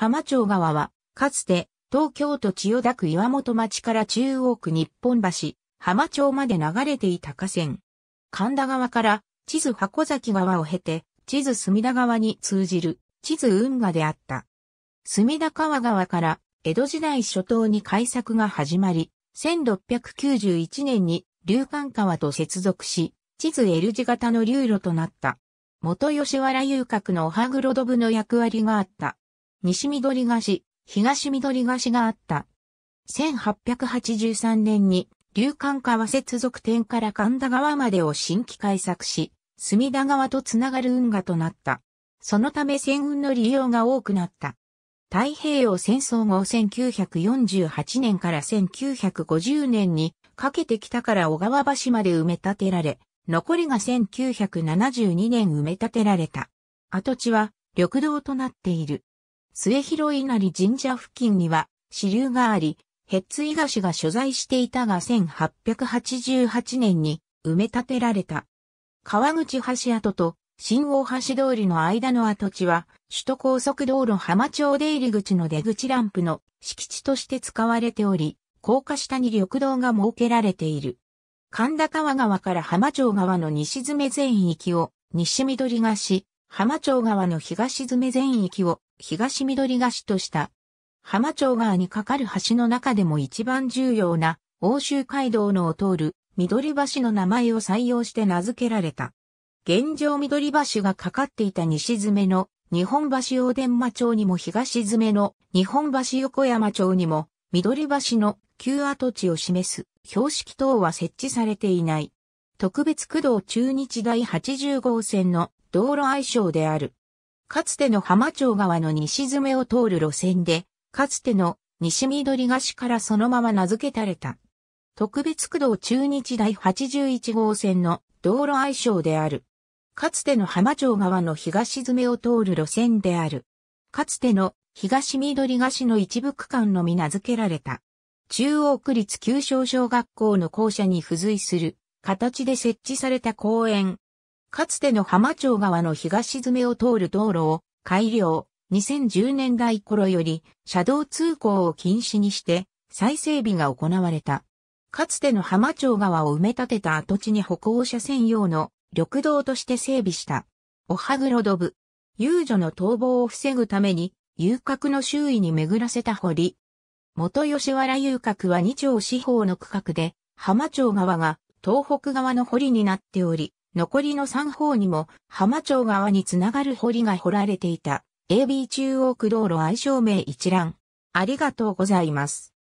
浜町川は、かつて、東京都千代田区岩本町から中央区日本橋、浜町まで流れていた河川。神田川から地図箱崎川を経て、地図隅田川に通じる地図運河であった。隅田川川から江戸時代初頭に改作が始まり、1691年に流間川と接続し、地図 L 字型の流路となった。元吉原遊郭のお歯黒ドブの役割があった。西緑菓子、東緑菓子があった。1883年に、流間川接続点から神田川までを新規開作し、隅田川とつながる運河となった。そのため船運の利用が多くなった。太平洋戦争後1948年から1950年にかけて北から小川橋まで埋め立てられ、残りが1972年埋め立てられた。跡地は緑道となっている。末広稲荷神社付近には支流があり、ヘッツイガシが所在していたが1888年に埋め立てられた。川口橋跡と新大橋通りの間の跡地は、首都高速道路浜町出入り口の出口ランプの敷地として使われており、高架下に緑道が設けられている。神田川川から浜町川の西詰全域を西緑がし、浜町川の東詰全域を東緑菓子とした。浜町川に架かる橋の中でも一番重要な欧州街道のを通る緑橋の名前を採用して名付けられた。現状緑橋がかかっていた西詰めの日本橋大伝馬町にも東詰めの日本橋横山町にも緑橋の旧跡地を示す標識等は設置されていない。特別駆動中日第80号線の道路愛称である。かつての浜町川の西詰めを通る路線で、かつての西緑菓子からそのまま名付けられた。特別区道中日第81号線の道路愛称である。かつての浜町川の東詰めを通る路線である。かつての東緑菓子の一部区間のみ名付けられた。中央区立旧小小学校の校舎に付随する形で設置された公園、かつての浜町川の東詰めを通る道路を改良、2010年代頃より車道通行を禁止にして再整備が行われた。かつての浜町川を埋め立てた跡地に歩行者専用の緑道として整備した。おはぐろどぶ。遊女の逃亡を防ぐために遊郭の周囲に巡らせた堀。元吉原遊郭は二町四方の区画で、浜町川が東北側の堀になっており、残りの3方にも浜町側につながる堀が掘られていた AB 中央区道路愛称名一覧。ありがとうございます。